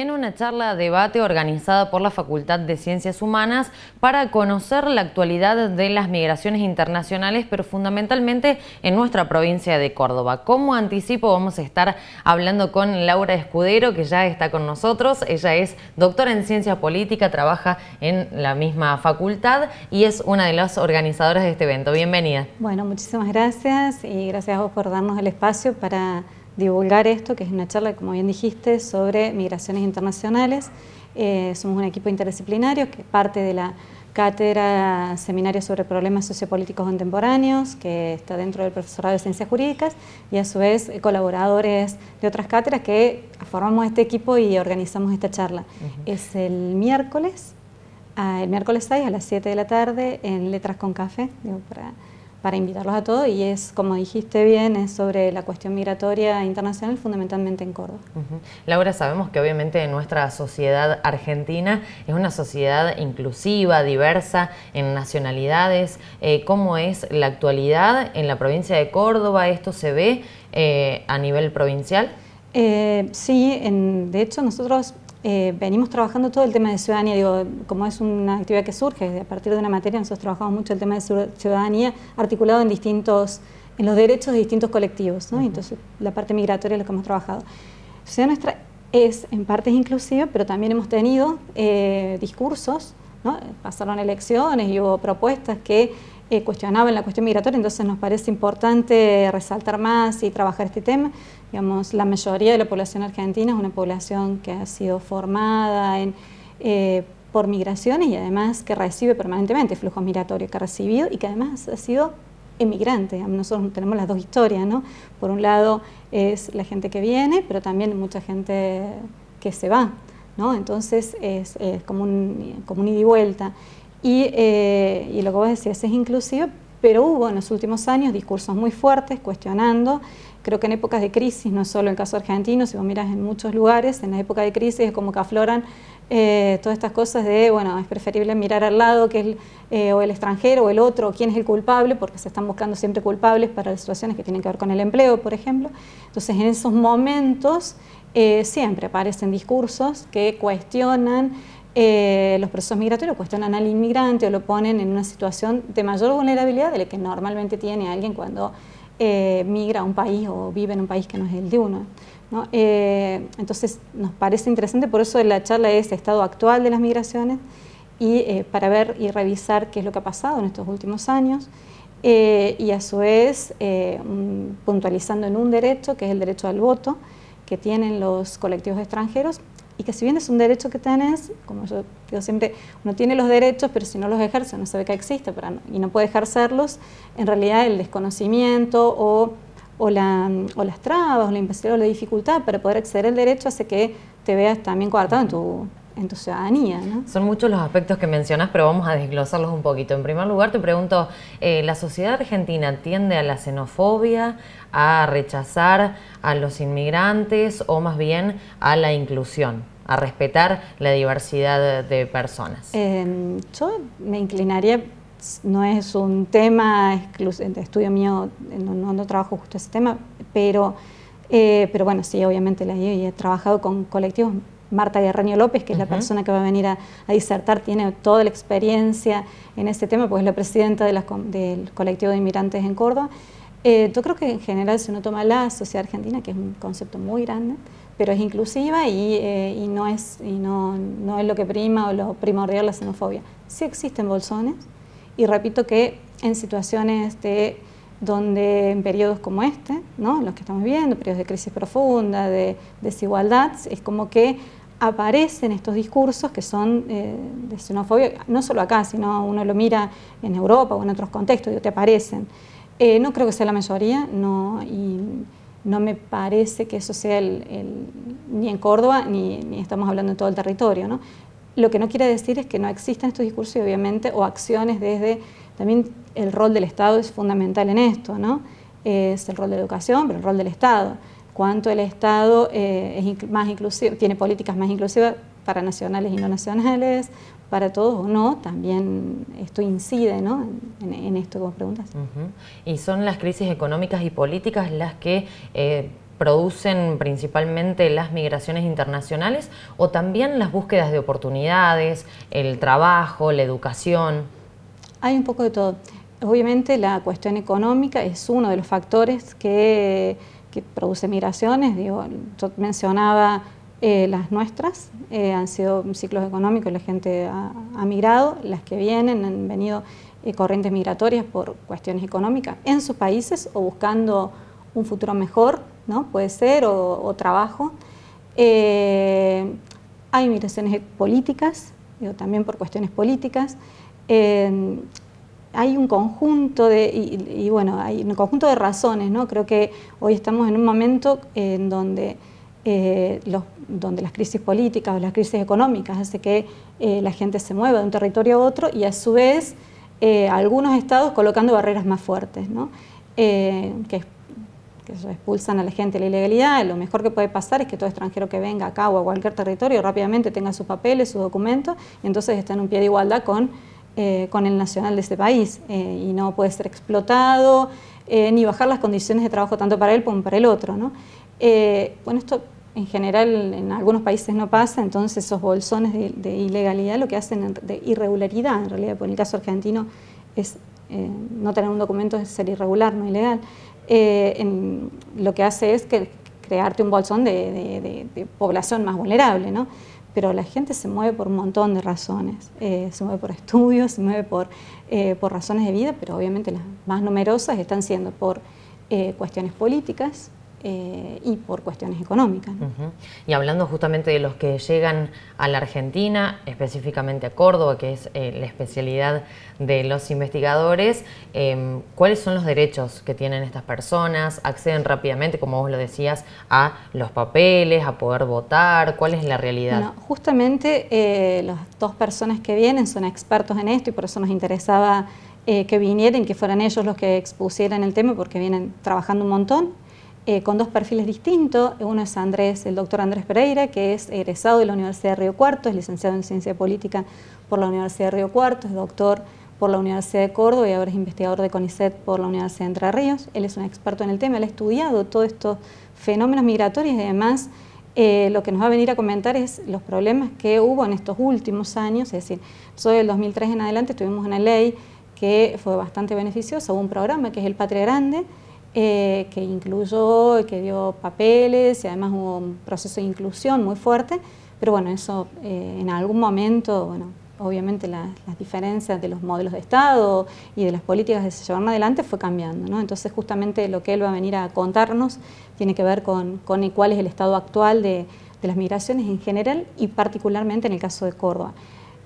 en una charla de debate organizada por la Facultad de Ciencias Humanas para conocer la actualidad de las migraciones internacionales, pero fundamentalmente en nuestra provincia de Córdoba. Como anticipo, vamos a estar hablando con Laura Escudero, que ya está con nosotros. Ella es doctora en Ciencia Política, trabaja en la misma facultad y es una de las organizadoras de este evento. Bienvenida. Bueno, muchísimas gracias y gracias a vos por darnos el espacio para divulgar esto, que es una charla, como bien dijiste, sobre migraciones internacionales. Eh, somos un equipo interdisciplinario que parte de la cátedra Seminario sobre Problemas Sociopolíticos Contemporáneos, que está dentro del profesorado de Ciencias Jurídicas, y a su vez eh, colaboradores de otras cátedras que formamos este equipo y organizamos esta charla. Es el miércoles, ah, el miércoles 6 a las 7 de la tarde en Letras con Café, digo, para para invitarlos a todos y es, como dijiste bien, es sobre la cuestión migratoria internacional fundamentalmente en Córdoba. Laura, sabemos que obviamente nuestra sociedad argentina es una sociedad inclusiva, diversa en nacionalidades. Eh, ¿Cómo es la actualidad en la provincia de Córdoba? ¿Esto se ve eh, a nivel provincial? Eh, sí, en, de hecho nosotros eh, venimos trabajando todo el tema de ciudadanía, digo, como es una actividad que surge a partir de una materia, nosotros trabajamos mucho el tema de ciudadanía articulado en distintos, en los derechos de distintos colectivos, Entonces, la parte migratoria es lo que hemos trabajado. Ciudad nuestra es en parte inclusiva, pero también hemos tenido eh, discursos, Pasaron elecciones y hubo propuestas que eh, cuestionaba en la cuestión migratoria, entonces nos parece importante resaltar más y trabajar este tema. Digamos, la mayoría de la población argentina es una población que ha sido formada eh, por migraciones y además que recibe permanentemente flujos migratorios que ha recibido y que además ha sido emigrante. Nosotros tenemos las dos historias, ¿no? Por un lado es la gente que viene, pero también mucha gente que se va, ¿no? Entonces es, como, un, como un ida y vuelta. Eh, y, lo que vos decías es inclusivo, pero hubo en los últimos años discursos muy fuertes cuestionando. Creo que en épocas de crisis, no solo en el caso argentino, si vos miras en muchos lugares, en la época de crisis es como que afloran eh, todas estas cosas de, bueno, es preferible mirar al lado que el, eh, o el extranjero o el otro, o quién es el culpable, porque se están buscando siempre culpables para las situaciones que tienen que ver con el empleo, por ejemplo. Entonces, en esos momentos siempre aparecen discursos que cuestionan eh, los procesos migratorios cuestionan al inmigrante o lo ponen en una situación de mayor vulnerabilidad de la que normalmente tiene alguien cuando eh, migra a un país o vive en un país que no es el de uno. Eh, entonces nos parece interesante, por eso la charla es estado actual de las migraciones y para ver y revisar qué es lo que ha pasado en estos últimos años. y a su vez puntualizando en un derecho, que es el derecho al voto, que tienen los colectivos extranjeros y que si bien es un derecho que tenés, como yo digo siempre, uno tiene los derechos, pero si no los ejerce, no sabe que existe y no puede ejercerlos, en realidad el desconocimiento o, o, las trabas, o la o la dificultad para poder acceder al derecho hace que te veas también coartado en tu, en tu ciudadanía. ¿no? Son muchos los aspectos que mencionas, pero vamos a desglosarlos un poquito. En primer lugar, te pregunto, eh, ¿la sociedad argentina tiende a la xenofobia, a rechazar a los inmigrantes o más bien a la inclusión? a respetar la diversidad de personas. Eh, yo me inclinaría no es un tema de estudio mío, no, no, trabajo justo ese tema, pero, eh, pero bueno, sí, obviamente la he, he trabajado con colectivos Marta Guerreño López, que es la persona que va a venir a, disertar, tiene toda la experiencia en este tema, pues es la presidenta de del colectivo de inmigrantes en Córdoba. Eh, yo creo que en general, si uno toma la sociedad argentina, que es un concepto muy grande, pero es inclusiva y, eh, no, es, y no, es lo que prima o lo primordial la xenofobia. Sí existen bolsones y repito que en situaciones de donde en periodos como este, ¿no? los que estamos viendo, periodos de crisis profunda, de desigualdad, es como que aparecen estos discursos que son eh, de xenofobia, no solo acá, sino uno lo mira en Europa o en otros contextos, y te aparecen. Eh, no creo que sea la mayoría, y no me parece que eso sea ni en Córdoba, ni, estamos hablando en todo el territorio. Lo que no quiere decir es que no existan estos discursos obviamente, o acciones desde, también el rol del Estado es fundamental en esto, ¿no? es el rol de la educación, pero el rol del Estado cuánto el Estado eh, es más inclusivo, tiene políticas más inclusivas para nacionales y no nacionales, para todos o no, también esto incide en, esto que vos preguntas. Y son las crisis económicas y políticas las que... Eh, producen principalmente las migraciones internacionales o también las búsquedas de oportunidades, el trabajo, la educación? Hay un poco de todo. Obviamente la cuestión económica es uno de los factores que que produce migraciones. Digo, yo mencionaba eh, las nuestras, eh, han sido ciclos económicos, la gente ha, migrado, las que vienen han venido eh, corrientes migratorias por cuestiones económicas en sus países o buscando un futuro mejor, ¿no? Puede ser, o, trabajo. hay migraciones políticas, digo, también por cuestiones políticas hay un conjunto de, y, bueno, hay un conjunto de razones, ¿no? Creo que hoy estamos en un momento en donde, eh, donde las crisis políticas o las crisis económicas hace que eh, la gente se mueva de un territorio a otro y a su vez eh, algunos estados colocando barreras más fuertes, ¿no? que, expulsan a la gente la ilegalidad, lo mejor que puede pasar es que todo extranjero que venga acá o a cualquier territorio rápidamente tenga sus papeles, sus documentos, y entonces está en un pie de igualdad con eh, con el nacional de este país eh, y no puede ser explotado eh, ni bajar las condiciones de trabajo tanto para él como para el otro. ¿no? bueno, esto en general en algunos países no pasa, entonces esos bolsones de, ilegalidad lo que hacen de irregularidad, en realidad, por el caso argentino es no tener un documento es ser irregular, no ilegal. lo que hace es que crearte un bolsón de, de población más vulnerable, ¿no? pero la gente se mueve por un montón de razones. Eh, se mueve por estudios, se mueve por, eh, por razones de vida, pero obviamente las más numerosas están siendo por eh, cuestiones políticas, eh, y por cuestiones económicas. Y hablando justamente de los que llegan a la Argentina, específicamente a Córdoba, que es eh, la especialidad de los investigadores, em, ¿cuáles son los derechos que tienen estas personas? ¿Acceden rápidamente, como vos lo decías, a los papeles, a poder votar? ¿Cuál es la realidad? justamente eh, las dos personas que vienen son expertos en esto y por eso nos interesaba que vinieran, que fueran ellos los que expusieran el tema, porque vienen trabajando un montón. Eh, con dos perfiles distintos. Uno es Andrés, el doctor Andrés Pereira, que es egresado de la Universidad de Río Cuarto, es licenciado en Ciencia Política por la Universidad de Río Cuarto, es doctor por la Universidad de Córdoba y ahora es investigador de CONICET por la Universidad de Entre Ríos. Él es un experto en el tema, él ha estudiado todos estos fenómenos migratorios y además eh, lo que nos va a venir a comentar es los problemas que hubo en estos últimos años, es decir, sobre el 2003 en adelante tuvimos una ley que fue bastante beneficiosa, hubo un programa que es el Patria Grande, eh, que incluyó, y que dio papeles y además hubo un proceso de inclusión muy fuerte, pero bueno, eso eh, en algún momento, bueno, obviamente las diferencias de los modelos de Estado y de las políticas de se llevaron adelante fue cambiando, Entonces justamente lo que él va a venir a contarnos tiene que ver con, con cuál es el estado actual de, las migraciones en general y particularmente en el caso de Córdoba.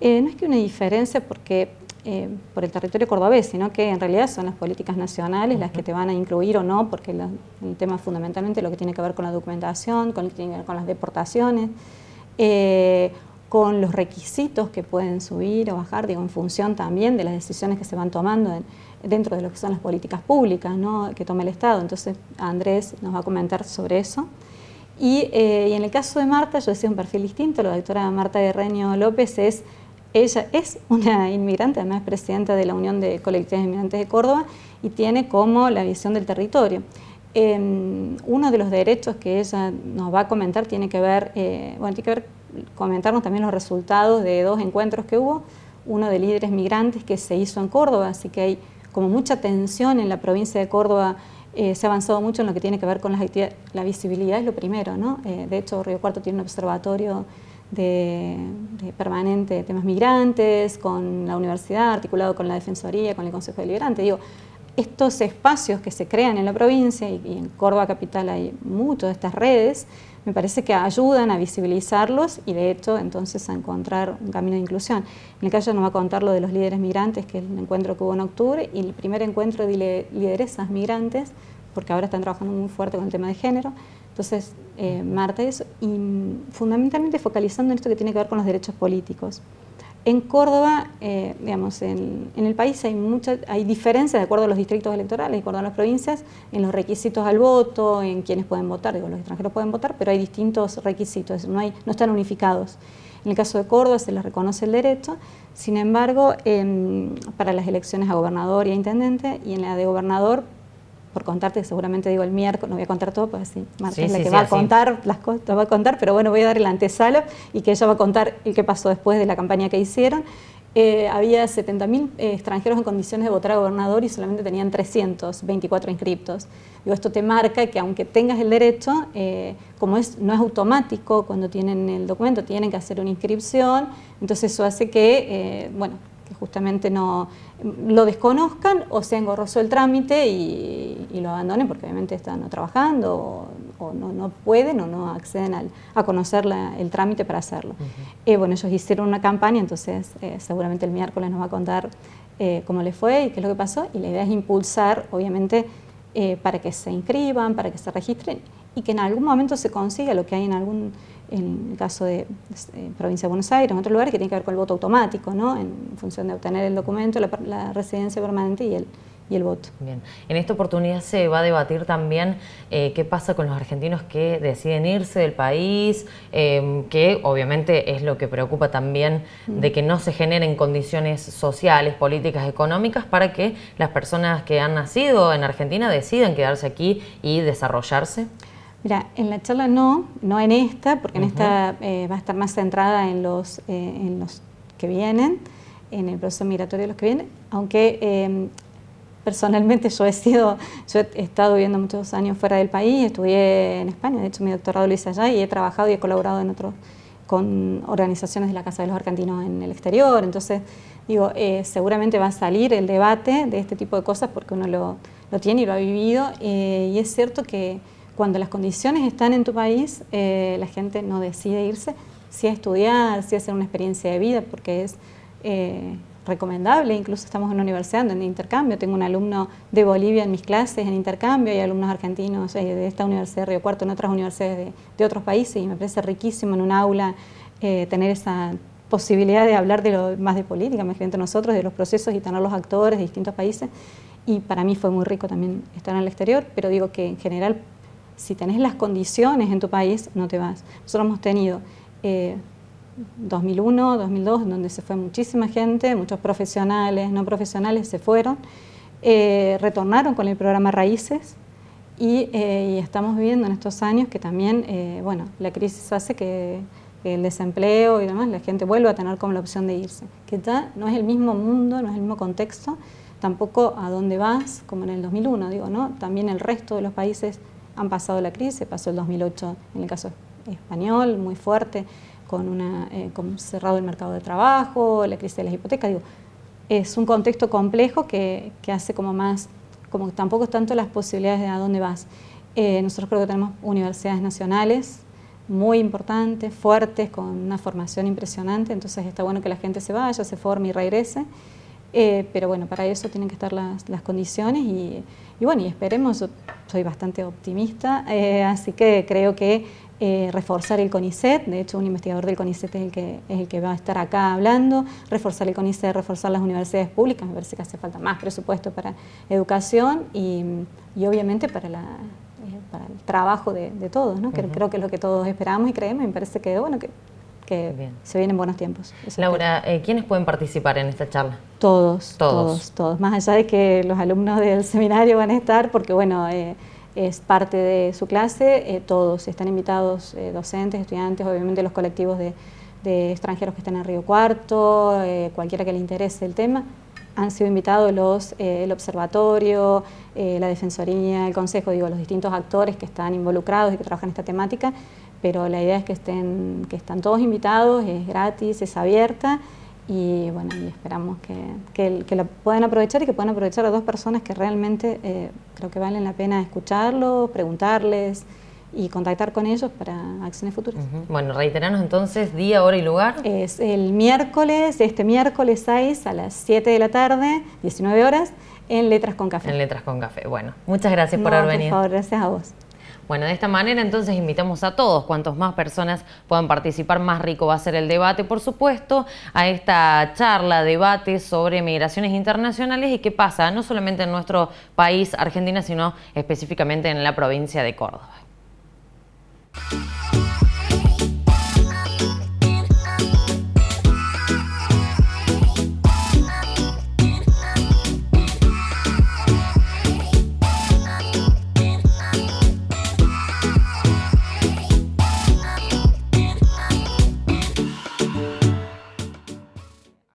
Eh, no es que una diferencia porque eh, por el territorio cordobés, sino que en realidad son las políticas nacionales las que te van a incluir o no, porque el tema fundamentalmente lo que tiene que ver con la documentación, con, con las deportaciones, eh, con los requisitos que pueden subir o bajar, digo, en función también de las decisiones que se van tomando dentro de lo que son las políticas públicas que toma el Estado. Entonces Andrés nos va a comentar sobre eso. Y, eh, en el caso de Marta, yo decía un perfil distinto, la doctora Marta Reño López es ella es una inmigrante, además es presidenta de la Unión de Colectivas de Inmigrantes de Córdoba y tiene como la visión del territorio. Em, uno de los derechos que ella nos va a comentar tiene que ver, eh, bueno, tiene que ver comentarnos también los resultados de dos encuentros que hubo, uno de líderes migrantes que se hizo en Córdoba, así que hay como mucha tensión en la provincia de Córdoba, eh, se ha avanzado mucho en lo que tiene que ver con la visibilidad es lo primero, ¿no? Eh, de hecho Río Cuarto tiene un observatorio de, permanente temas migrantes, con la universidad, articulado con la Defensoría, con el Consejo Deliberante. Digo, estos espacios que se crean en la provincia, y, en Córdoba Capital hay muchas de estas redes, me parece que ayudan a visibilizarlos y de hecho entonces a encontrar un camino de inclusión. En el caso nos va a contar lo de los líderes migrantes, que es el encuentro que hubo en octubre, y el primer encuentro de lideresas migrantes, porque ahora están trabajando muy fuerte con el tema de género, entonces, eh, Marta, eso, y fundamentalmente focalizando en esto que tiene que ver con los derechos políticos. En Córdoba, eh, digamos, en, el país hay mucha, hay diferencias de acuerdo a los distritos electorales, de acuerdo a las provincias, en los requisitos al voto, en quienes pueden votar, digo, los extranjeros pueden votar, pero hay distintos requisitos, no, están unificados. En el caso de Córdoba se les reconoce el derecho, sin embargo, para las elecciones a gobernador y a intendente, y en la de gobernador por contarte, seguramente digo el miércoles, no voy a contar todo, pues así Marta es la que va a contar, las cosas va a contar, pero bueno, voy a dar el antesalo y que ella va a contar el que pasó después de la campaña que hicieron. Eh, había 70.000 eh, extranjeros en condiciones de votar a gobernador y solamente tenían 324 inscriptos. Digo, esto te marca que aunque tengas el derecho, eh, como es, no es automático cuando tienen el documento, tienen que hacer una inscripción, entonces eso hace que, bueno, justamente no lo desconozcan o se engorroso el trámite y, lo abandonen porque obviamente están no trabajando o, no, no, pueden o no acceden al, a conocer el trámite para hacerlo. Eh, bueno, ellos hicieron una campaña, entonces eh, seguramente el miércoles nos va a contar eh, cómo le fue y qué es lo que pasó y la idea es impulsar, obviamente, para que se inscriban, para que se registren y que en algún momento se consiga lo que hay en algún, en el caso de, provincia de Buenos Aires, en otro lugar, que tiene que ver con el voto automático, ¿no? en función de obtener el documento, la, residencia permanente y el, y el voto. Bien. En esta oportunidad se va a debatir también eh, qué pasa con los argentinos que deciden irse del país, em, que obviamente es lo que preocupa también mm. de que no se generen condiciones sociales, políticas, económicas para que las personas que han nacido en Argentina decidan quedarse aquí y desarrollarse. Mira, en la charla no, no en esta, porque en esta eh, va a estar más centrada eh, en los, que vienen, en el proceso migratorio de los que vienen, aunque em, personalmente yo he sido, he estado viviendo muchos años fuera del país, estuve en España, de hecho mi doctorado lo hice allá y he trabajado y he colaborado en con organizaciones de la Casa de los Argentinos en el exterior. Entonces, digo, eh, seguramente va a salir el debate de este tipo de cosas porque uno lo, tiene y lo ha vivido. y es cierto que cuando las condiciones están en tu país, eh, la gente no decide irse, si a estudiar, si a hacer una experiencia de vida, porque es eh, recomendable. Incluso estamos en una universidad en intercambio. Tengo un alumno de Bolivia en mis clases en intercambio y alumnos argentinos eh, de esta universidad de Río Cuarto, en otras universidades de, otros países. Y me parece riquísimo en un aula tener esa posibilidad de hablar de lo, más de política, más que entre nosotros, de los procesos y tener los actores de distintos países. Y para mí fue muy rico también estar en el exterior, pero digo que en general si tenés las condiciones en tu país, no te vas. Nosotros hemos tenido 2001, eh, 2002, donde se fue muchísima gente, muchos profesionales, no profesionales se fueron, eh, retornaron con el programa Raíces eh, y, estamos viviendo en estos años que también, bueno, la crisis hace que el desempleo y demás, la gente vuelva a tener como la opción de irse, que ya no es el mismo mundo, no es el mismo contexto, tampoco a dónde vas, como en el 2001, digo, ¿no? También el resto de los países han pasado la crisis, pasó el 2008 en el caso español, muy fuerte, con, una, eh, cerrado el mercado de trabajo, la crisis de las hipotecas, digo, es un contexto complejo que, que hace como más, como tampoco tanto las posibilidades de a dónde vas. Eh, nosotros creo que tenemos universidades nacionales muy importantes, fuertes, con una formación impresionante, entonces está bueno que la gente se vaya, se forme y regrese. Eh, pero bueno, para eso tienen que estar las, las condiciones y, bueno, y esperemos, soy bastante optimista, eh, así que creo que eh, reforzar el CONICET, de hecho un investigador del CONICET es el, que, es el que va a estar acá hablando, reforzar el CONICET, reforzar las universidades públicas, me parece que hace falta más presupuesto para educación y, obviamente para la, el trabajo de, todos, ¿no? que creo que es lo que todos esperamos y creemos me parece que, bueno, que que se vienen buenos tiempos. Laura, eh, ¿quiénes pueden participar en esta charla? Todos, todos, todos, Más allá de que los alumnos del seminario van a estar, porque bueno, eh, es parte de su clase, eh, todos están invitados, docentes, estudiantes, obviamente los colectivos de, extranjeros que están en Río Cuarto, cualquiera que le interese el tema. Han sido invitados los, el observatorio, la defensoría, el consejo, digo, los distintos actores que están involucrados y que trabajan esta temática pero la idea es que estén, que están todos invitados, es gratis, es abierta y bueno, esperamos que, que, puedan aprovechar y que puedan aprovechar a dos personas que realmente eh, creo que valen la pena escucharlo, preguntarles y contactar con ellos para acciones futuras. Bueno, reiteranos entonces día, hora y lugar. Es el miércoles, este miércoles 6 a las 7 de la tarde, 19 horas, en Letras con Café. En Letras con Café, bueno. Muchas gracias por haber venido. Por favor, gracias a vos. Bueno, de esta manera entonces invitamos a todos, cuantos más personas puedan participar, más rico va a ser el debate, por supuesto, a esta charla, debate sobre migraciones internacionales y qué pasa, no solamente en nuestro país, Argentina, sino específicamente en la provincia de Córdoba.